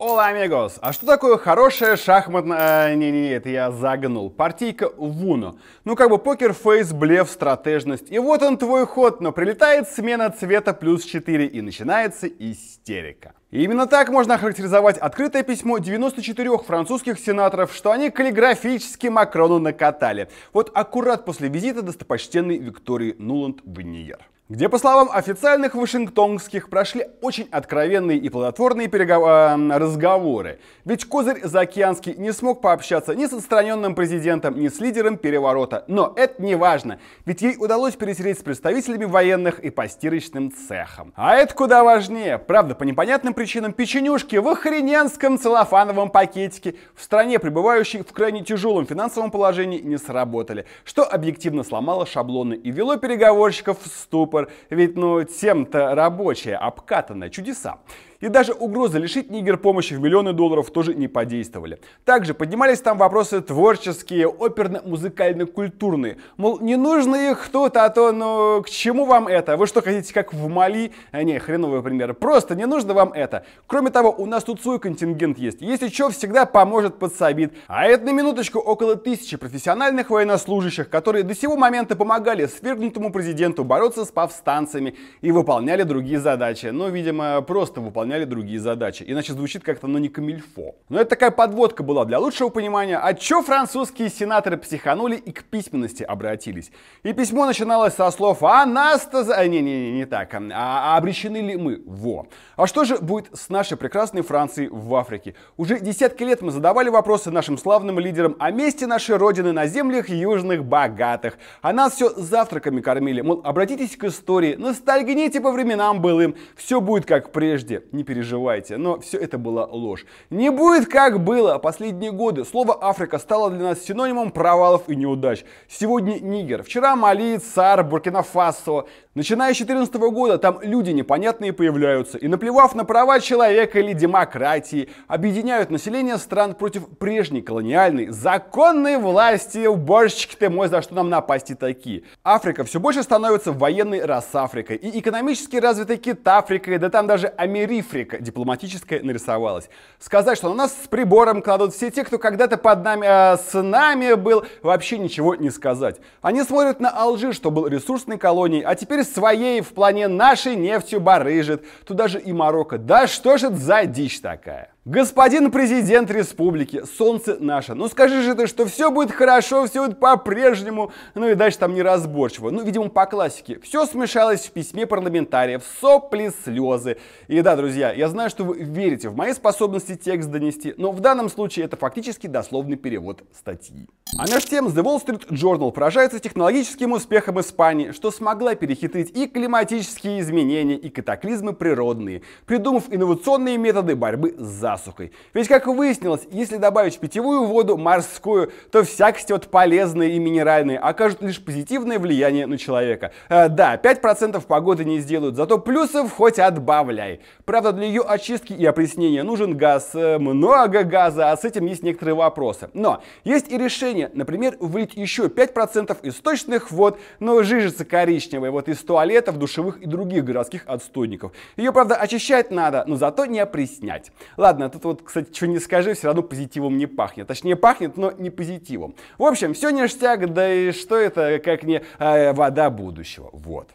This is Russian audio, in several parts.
Ола, амигос! А что такое хорошая шахматная... Э, не-не-не, это я загнул. Партийка в Уно. Ну как бы покер, фейс, блеф, стратежность. И вот он твой ход, но прилетает смена цвета плюс 4 и начинается истерика. И именно так можно охарактеризовать открытое письмо 94 французских сенаторов, что они каллиграфически Макрону накатали. Вот аккурат после визита достопочтенной Виктории Нуланд в Ниер где, по словам официальных вашингтонских, прошли очень откровенные и плодотворные перегов... Эм, разговоры. Ведь Козырь Заокеанский не смог пообщаться ни с отстраненным президентом, ни с лидером переворота. Но это не важно, ведь ей удалось пересереть с представителями военных и постирочным цехом. А это куда важнее. Правда, по непонятным причинам печенюшки в охрененском целлофановом пакетике в стране, пребывающей в крайне тяжелом финансовом положении, не сработали, что объективно сломало шаблоны и вело переговорщиков в ступор штопор, ведь ну тем-то рабочая, обкатаны чудеса. И даже угроза лишить Нигер помощи в миллионы долларов тоже не подействовали. Также поднимались там вопросы творческие, оперно-музыкально-культурные. Мол, не нужно их кто-то, а то, ну, к чему вам это? Вы что, хотите как в Мали? А, не, хреновые примеры. Просто не нужно вам это. Кроме того, у нас тут свой контингент есть. Если что, всегда поможет подсобит. А это на минуточку около тысячи профессиональных военнослужащих, которые до сего момента помогали свергнутому президенту бороться с повстанцами и выполняли другие задачи. Ну, видимо, просто выполняли выполняли другие задачи. Иначе звучит как-то, ну, не камильфо. Но это такая подводка была для лучшего понимания, а чё французские сенаторы психанули и к письменности обратились. И письмо начиналось со слов «А нас-то...» за... Э, Не-не-не, не так. А, а обречены ли мы? Во. А что же будет с нашей прекрасной Францией в Африке? Уже десятки лет мы задавали вопросы нашим славным лидерам о месте нашей родины на землях южных богатых. А нас все завтраками кормили. Мол, обратитесь к истории, ностальгните по временам былым, все будет как прежде не переживайте. Но все это была ложь. Не будет как было. Последние годы слово «Африка» стало для нас синонимом провалов и неудач. Сегодня Нигер, вчера Мали, Цар, Буркина-Фасо. Начиная с 2014 года там люди непонятные появляются и, наплевав на права человека или демократии, объединяют население стран против прежней колониальной, законной власти. Уборщики ты мой, за что нам напасти такие? Африка все больше становится военной Африкой и экономически развитой Китафрикой, да там даже Америфрика дипломатическая нарисовалась. Сказать, что на нас с прибором кладут все те, кто когда-то под нами, э, с нами был, вообще ничего не сказать. Они смотрят на Алжир, что был ресурсной колонией, а теперь своей в плане нашей нефтью барыжит. туда же и Марокко. Да что же это за дичь такая? Господин президент республики, солнце наше, ну скажи же ты, что все будет хорошо, все будет по-прежнему, ну и дальше там неразборчиво. Ну, видимо, по классике. Все смешалось в письме парламентариев, сопли, слезы. И да, друзья, я знаю, что вы верите в мои способности текст донести, но в данном случае это фактически дословный перевод статьи. А между тем, The Wall Street Journal поражается технологическим успехом Испании, что смогла перехитрить и климатические изменения, и катаклизмы природные, придумав инновационные методы борьбы с засухой засухой. Ведь, как выяснилось, если добавить питьевую воду, морскую, то вся вот полезные и минеральные а окажут лишь позитивное влияние на человека. Э, да, 5% погоды не сделают, зато плюсов хоть отбавляй. Правда, для ее очистки и опреснения нужен газ, э, много газа, а с этим есть некоторые вопросы. Но есть и решение, например, влить еще 5% источных вод, но жижица коричневая, вот из туалетов, душевых и других городских отстойников. Ее, правда, очищать надо, но зато не опреснять. Ладно, Ладно, тут вот, кстати, что не скажи, все равно позитивом не пахнет. Точнее, пахнет, но не позитивом. В общем, все ништяк, да и что это, как не э, вода будущего. Вот.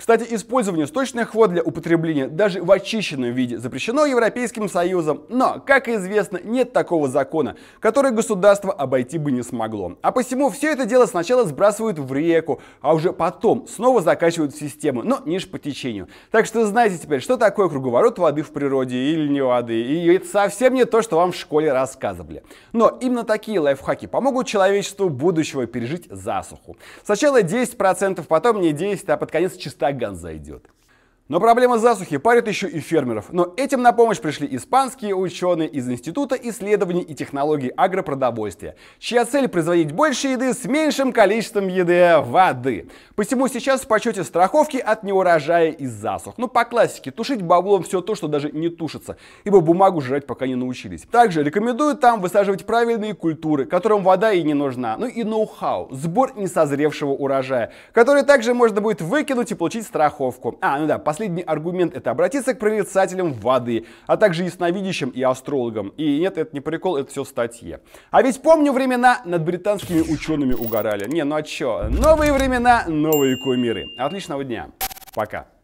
Кстати, использование сточных вод для употребления даже в очищенном виде запрещено Европейским Союзом, но, как известно, нет такого закона, который государство обойти бы не смогло. А посему все это дело сначала сбрасывают в реку, а уже потом снова закачивают в систему, но ниже по течению. Так что знаете теперь, что такое круговорот воды в природе или не воды, и это совсем не то, что вам в школе рассказывали. Но именно такие лайфхаки помогут человечеству будущего пережить засуху. Сначала 10%, потом не 10, а под конец чистота Саган зайдет. Но проблема засухи парит еще и фермеров. Но этим на помощь пришли испанские ученые из Института исследований и технологий агропродовольствия, чья цель производить больше еды с меньшим количеством еды воды. Посему сейчас в почете страховки от неурожая и засух. Ну, по классике, тушить баблом все то, что даже не тушится, ибо бумагу жрать пока не научились. Также рекомендуют там высаживать правильные культуры, которым вода и не нужна. Ну и ноу-хау, сбор несозревшего урожая, который также можно будет выкинуть и получить страховку. А, ну да, последний последний аргумент – это обратиться к прорицателям воды, а также ясновидящим и астрологам. И нет, это не прикол, это все в статье. А ведь помню времена над британскими учеными угорали. Не, ну а чё? Новые времена, новые кумиры. Отличного дня. Пока.